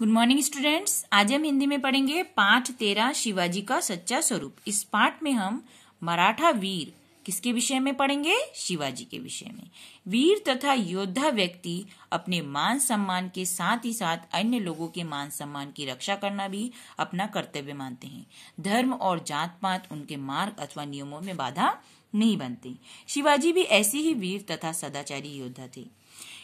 Good morning students आज हम हिंदी में पढ़ेंगे पाठ तेरह शिवाजी का सच्चा स्वरूप इस पाठ में हम मराठा वीर किसके विषय में पढ़ेंगे शिवाजी के विषय में वीर तथा योद्धा व्यक्ति अपने मान सम्मान के साथ ही साथ अन्य लोगों के मान सम्मान की रक्षा करना भी अपना कर्तव्य मानते हैं धर्म और जात पात उनके मार्ग अथवा नियमों में बाधा नहीं बनते शिवाजी भी ऐसे ही वीर तथा सदाचारी योद्धा थे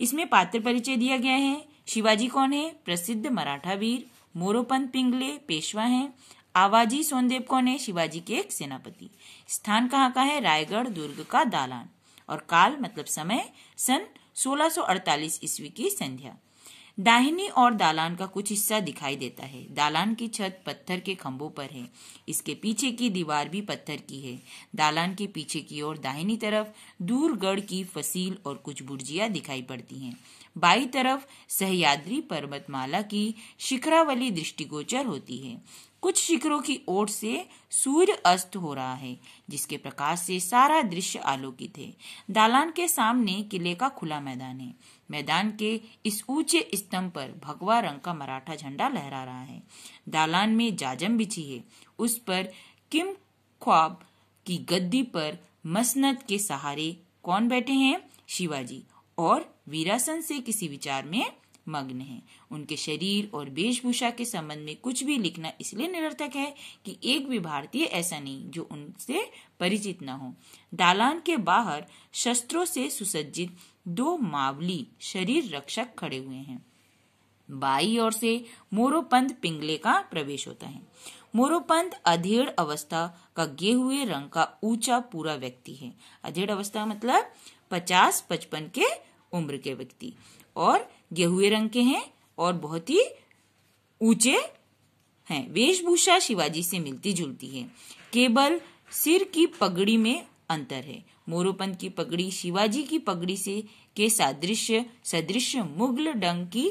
इसमें पात्र परिचय दिया गया है शिवाजी कौन है प्रसिद्ध मराठा वीर मोरोपंत पिंगले पेशवा है आवाजी सोनदेव कौन है शिवाजी के एक सेनापति स्थान कहाँ का है रायगढ़ दुर्ग का दालान और काल मतलब समय सन 1648 ईस्वी की संध्या दाहिनी और दालान का कुछ हिस्सा दिखाई देता है दालान की छत पत्थर के खंभों पर है इसके पीछे की दीवार भी पत्थर की है दालान के पीछे की ओर दाहिनी तरफ दूर गढ़ की फसील और कुछ बुर्जिया दिखाई पड़ती हैं बाई तरफ सहयाद्री पर्वतमाला की शिखरावली दृष्टिगोचर होती है कुछ शिखरों की ओर से सूर्य अस्त हो रहा है जिसके प्रकाश से सारा दृश्य आलोकित है दालान के सामने किले का खुला मैदान है मैदान के इस ऊंचे स्तंभ पर भगवा रंग का मराठा झंडा लहरा रहा है दालान में जाजम बिछी है उस पर किम ख्वाब की गद्दी पर मसनद के सहारे कौन बैठे हैं शिवाजी और वीरासन से किसी विचार में मग्न हैं उनके शरीर और वेशभूषा के संबंध में कुछ भी लिखना इसलिए निरर्थक है कि एक भी भारतीय ऐसा नहीं जो उनसे परिचित न हो दालान के बाहर शस्त्रों से सुसज्जित दो मावली शरीर रक्षक खड़े हुए हैं बाई ओर से मोरोपंथ पिंगले का प्रवेश होता है मोरोपंथ अधेड़ अवस्था का गे हुए रंग का ऊंचा पूरा व्यक्ति है अधेड़ अवस्था मतलब पचास पचपन के उम्र के व्यक्ति और गेहुए रंग के हैं और बहुत ही ऊंचे हैं वेशभूषा शिवाजी से मिलती जुलती है केवल सिर की पगड़ी में अंतर है मोरोपंत की पगड़ी शिवाजी की पगड़ी से के सादृश्य सदृश मुगल डंग की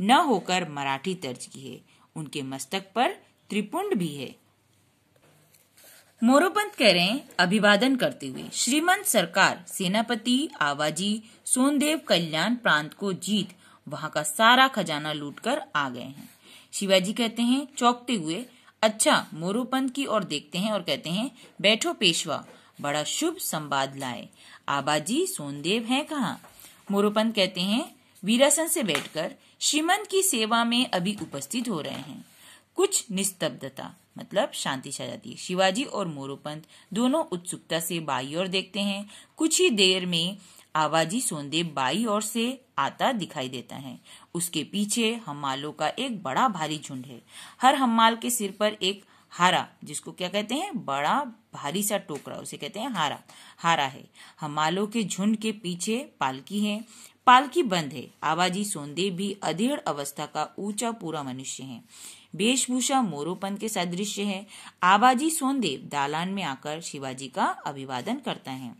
न होकर मराठी तर्ज की है उनके मस्तक पर त्रिपुंड भी है मोरोपंत कह रहे हैं अभिवादन करते हुए श्रीमंत सरकार सेनापति आवाजी सोनदेव कल्याण प्रांत को जीत वहां का सारा खजाना लूटकर आ गए हैं शिवाजी कहते हैं चौंकते हुए अच्छा मोरोपंत की ओर देखते हैं और कहते हैं बैठो पेशवा बड़ा शुभ संवाद लाए आबाजी सोनदेव हैं कहा मोरोपंत कहते हैं वीरासन से बैठकर श्रीमंत की सेवा में अभी उपस्थित हो रहे हैं कुछ निस्तब्धता मतलब शांति छा जाती है शिवाजी और मोरोपंत दोनों उत्सुकता से बाई और देखते हैं कुछ ही देर में आवाजी सोनदेव बाई और से आता दिखाई देता है उसके पीछे हमालों का एक बड़ा भारी झुंड है हर हमाल के सिर पर एक हारा जिसको क्या कहते हैं बड़ा भारी सा टोकरा उसे कहते हैं हारा हारा है हमालों के झुंड के पीछे पालकी है पालकी बंद है आवाजी सोनदेव भी अधेड़ अवस्था का ऊंचा पूरा मनुष्य है वेशभूषा मोरोपन के सदृश है आबाजी सोनदेव दालान में आकर शिवाजी का अभिवादन करता है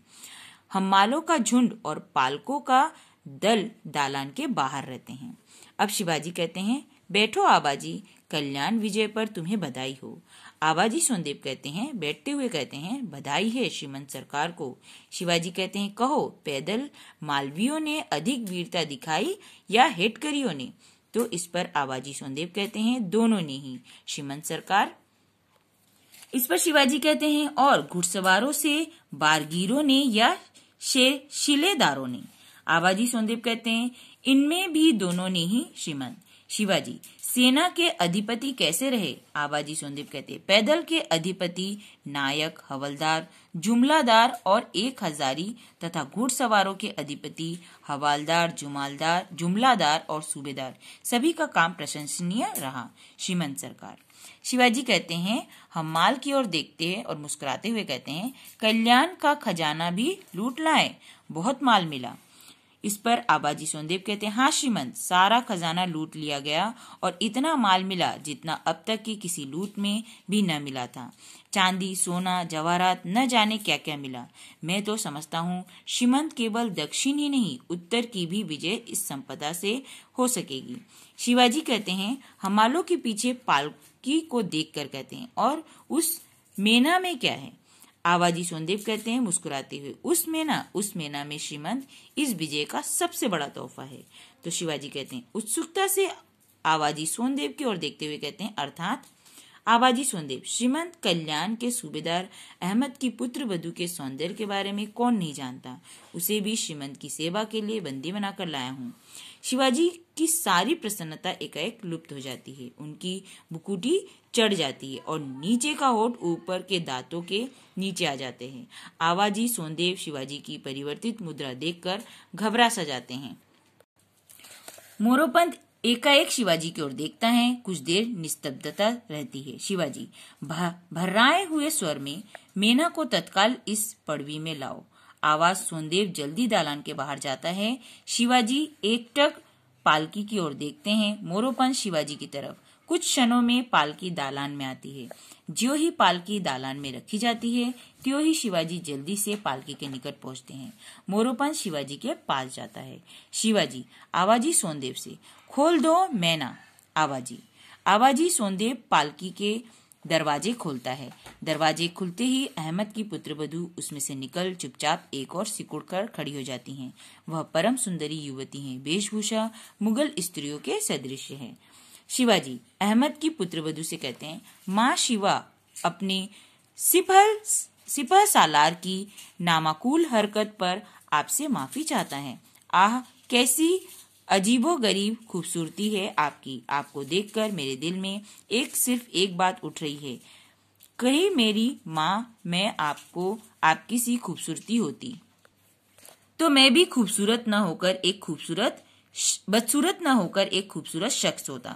हम्मालों का झुंड और पालकों का दल दालान के बाहर रहते हैं अब शिवाजी कहते हैं बैठो आबाजी कल्याण विजय पर तुम्हें बधाई हो आबाजी सोनदेव कहते हैं बैठते हुए कहते हैं बधाई है श्रीमंत सरकार को शिवाजी कहते हैं कहो पैदल मालवियों ने अधिक वीरता दिखाई या हेटकरियों ने तो इस पर आवाजी सोनदेव कहते हैं दोनों ने ही श्रीमंत सरकार इस पर शिवाजी कहते हैं और घुड़सवारों से बारगीरों ने या शिलेदारों ने आवाजी सोनदेव कहते हैं इनमें भी दोनों ने ही श्रीमंत शिवाजी सेना के अधिपति कैसे रहे आबाजी सोनदीप कहते पैदल के अधिपति नायक हवलदार जुमलादार और एक हजारी तथा घुड़सवारों के अधिपति हवालदार जुमालदार जुमलादार और सूबेदार सभी का काम प्रशंसनीय रहा श्रीमंत सरकार शिवाजी कहते हैं हम माल की ओर देखते हैं और मुस्कुराते हुए कहते हैं कल्याण का खजाना भी लूट लाए बहुत माल मिला इस पर आबाजी सोनदेव कहते हैं हाँ श्रीमंत सारा खजाना लूट लिया गया और इतना माल मिला जितना अब तक की किसी लूट में भी न मिला था चांदी सोना जवाहरात न जाने क्या क्या मिला मैं तो समझता हूँ श्रीमंत केवल दक्षिण ही नहीं उत्तर की भी विजय इस संपदा से हो सकेगी शिवाजी कहते हैं हमालों के पीछे पालकी को देख कहते हैं और उस मेना में क्या है आवाजी सोनदेव कहते हैं मुस्कुराते हुए उस मेना उस मेना में श्रीमंत इस विजय का सबसे बड़ा तोहफा है तो शिवाजी कहते हैं उत्सुकता से आवाजी सोनदेव की ओर देखते हुए कहते हैं अर्थात आवाजी सोनदेव श्रीमंत कल्याण के सूबेदार अहमद की पुत्र वधु के सौंदर्य के बारे में कौन नहीं जानता उसे भी श्रीमंत की सेवा के लिए बंदी बनाकर लाया हूँ शिवाजी की सारी प्रसन्नता एकाएक लुप्त हो जाती है उनकी बुकुटी चढ़ जाती है और नीचे का होठ ऊपर के दांतों के नीचे आ जाते हैं आवाजी सोनदेव शिवाजी की परिवर्तित मुद्रा देखकर घबरा सा जाते हैं मोरोपंत एकाएक शिवाजी की ओर देखता है कुछ देर निस्तब्धता रहती है शिवाजी भर्राए हुए स्वर में मेना को तत्काल इस पड़वी में लाओ आवाज सोनदेव जल्दी दालान के बाहर जाता है शिवाजी एकटक पालकी की ओर देखते हैं मोरोपंत शिवाजी की तरफ कुछ क्षणों में पालकी दालान में आती है जो ही पालकी दालान में रखी जाती है त्यो ही शिवाजी जल्दी से पालकी के निकट पहुंचते हैं मोरोपन शिवाजी के पास जाता है शिवाजी आवाजी सोनदेव से खोल दो मैना आवाजी आवाजी सोनदेव पालकी के दरवाजे खोलता है दरवाजे खुलते ही अहमद की पुत्र उसमें से निकल चुपचाप एक और सिकुड़ कर खड़ी हो जाती हैं। वह परम सुंदरी युवती हैं, वेशभूषा मुगल स्त्रियों के सदृश है शिवाजी अहमद की पुत्रवधु से कहते हैं माँ शिवा अपने सिपहर सिपह सालार की नामाकूल हरकत पर आपसे माफी चाहता है आह कैसी अजीबो गरीब खूबसूरती है आपकी आपको देखकर मेरे दिल में एक सिर्फ एक बात उठ रही है कही मेरी माँ मैं आपको आपकी सी खूबसूरती होती तो मैं भी खूबसूरत ना होकर एक खूबसूरत बदसूरत न होकर एक खूबसूरत शख्स होता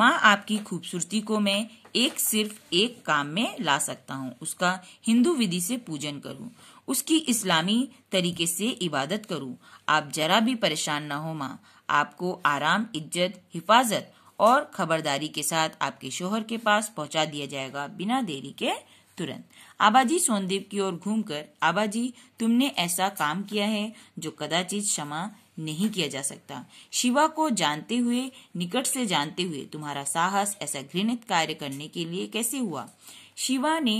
माँ आपकी खूबसूरती को मैं एक सिर्फ एक काम में ला सकता हूँ उसका हिंदू विधि से पूजन करूँ उसकी इस्लामी तरीके से इबादत करूँ आप जरा भी परेशान न हो माँ आपको आराम इज्जत हिफाजत और खबरदारी के साथ आपके शोहर के पास पहुंचा दिया जाएगा बिना देरी के तुरंत आबाजी सोनदेव की ओर घूमकर आबाजी तुमने ऐसा काम किया है जो कदाचित क्षमा नहीं किया जा सकता शिवा को जानते हुए निकट से जानते हुए तुम्हारा साहस ऐसा घृणित कार्य करने के लिए कैसे हुआ शिवा ने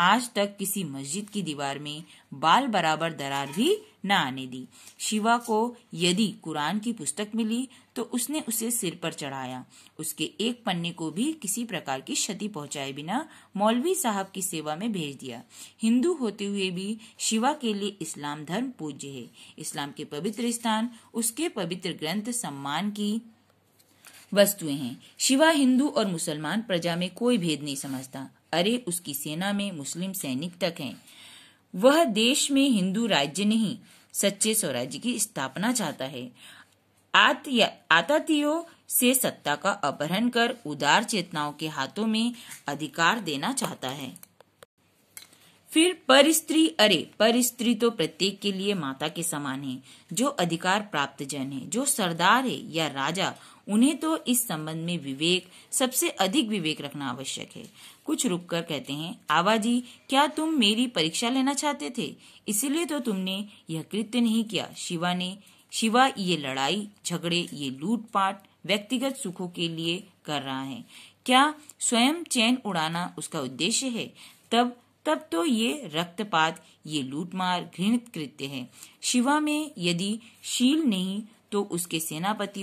आज तक किसी मस्जिद की दीवार में बाल बराबर दरार भी न आने दी शिवा को यदि कुरान की पुस्तक मिली तो उसने उसे सिर पर चढ़ाया उसके एक पन्ने को भी किसी प्रकार की क्षति पहुंचाए बिना मौलवी साहब की सेवा में भेज दिया हिंदू होते हुए भी शिवा के लिए इस्लाम धर्म पूज्य है इस्लाम के पवित्र स्थान उसके पवित्र ग्रंथ सम्मान की वस्तुएं हैं शिवा हिंदू और मुसलमान प्रजा में कोई भेद नहीं समझता अरे उसकी सेना में मुस्लिम सैनिक तक हैं वह देश में हिंदू राज्य नहीं सच्चे स्वराज्य की स्थापना चाहता है आत आतातियों से सत्ता का अपहरण कर उदार चेतनाओं के हाथों में अधिकार देना चाहता है फिर पर स्त्री अरे पर स्त्री तो प्रत्येक के लिए माता के समान है जो अधिकार प्राप्त जन है जो सरदार है या राजा उन्हें तो इस संबंध में विवेक सबसे अधिक विवेक रखना आवश्यक है कुछ रुक कर कहते हैं आवाजी क्या तुम मेरी परीक्षा लेना चाहते थे इसलिए तो तुमने यह कृत्य नहीं किया शिवा ने शिवा ये लड़ाई झगड़े ये लूटपाट व्यक्तिगत सुखों के लिए कर रहा है क्या स्वयं चैन उड़ाना उसका उद्देश्य है तब तब तो ये रक्तपात ये लूटमार घृणित कृत्य है शिवा में यदि शील नहीं तो उसके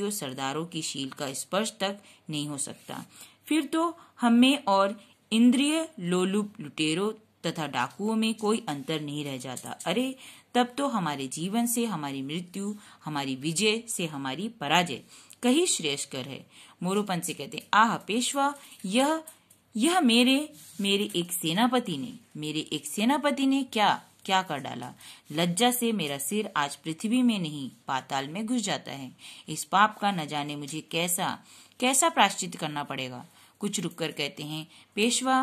और सरदारों की शील का स्पर्श तक नहीं हो सकता फिर तो हमें और इंद्रिय लोलुप लुटेरों तथा डाकुओं में कोई अंतर नहीं रह जाता अरे तब तो हमारे जीवन से हमारी मृत्यु हमारी विजय से हमारी पराजय कहीं श्रेयस्कर है मोरोपन से कहते आह पेशवा यह यह मेरे मेरे एक सेनापति ने मेरे एक सेनापति ने क्या क्या कर डाला लज्जा से मेरा सिर आज पृथ्वी में नहीं पाताल में घुस जाता है इस पाप का न जाने मुझे कैसा कैसा प्राश्चित करना पड़ेगा कुछ रुक कर कहते हैं पेशवा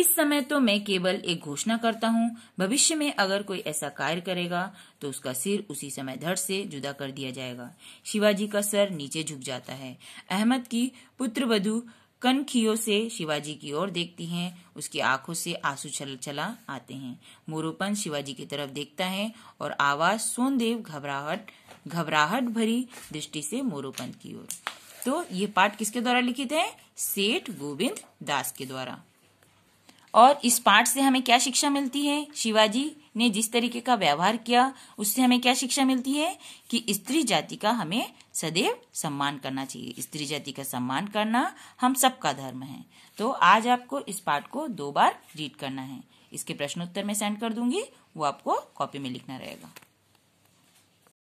इस समय तो मैं केवल एक घोषणा करता हूँ भविष्य में अगर कोई ऐसा कार्य करेगा तो उसका सिर उसी समय धड़ से जुदा कर दिया जाएगा शिवाजी का सर नीचे झुक जाता है अहमद की पुत्र वधु कनखियों से शिवाजी की ओर देखती हैं उसकी आंखों से आंसू चल चला आते हैं मोरूपन शिवाजी की तरफ देखता है और आवाज सोनदेव घबराहट घबराहट भरी दृष्टि से मोरूपन की ओर तो ये पाठ किसके द्वारा लिखित है सेठ गोविंद दास के द्वारा और इस पाठ से हमें क्या शिक्षा मिलती है शिवाजी ने जिस तरीके का व्यवहार किया उससे हमें क्या शिक्षा मिलती है कि स्त्री जाति का हमें सदैव सम्मान करना चाहिए स्त्री जाति का सम्मान करना हम सबका धर्म है तो आज आपको इस पाठ को दो बार रीड करना है इसके प्रश्नोत्तर में सेंड कर दूंगी वो आपको कॉपी में लिखना रहेगा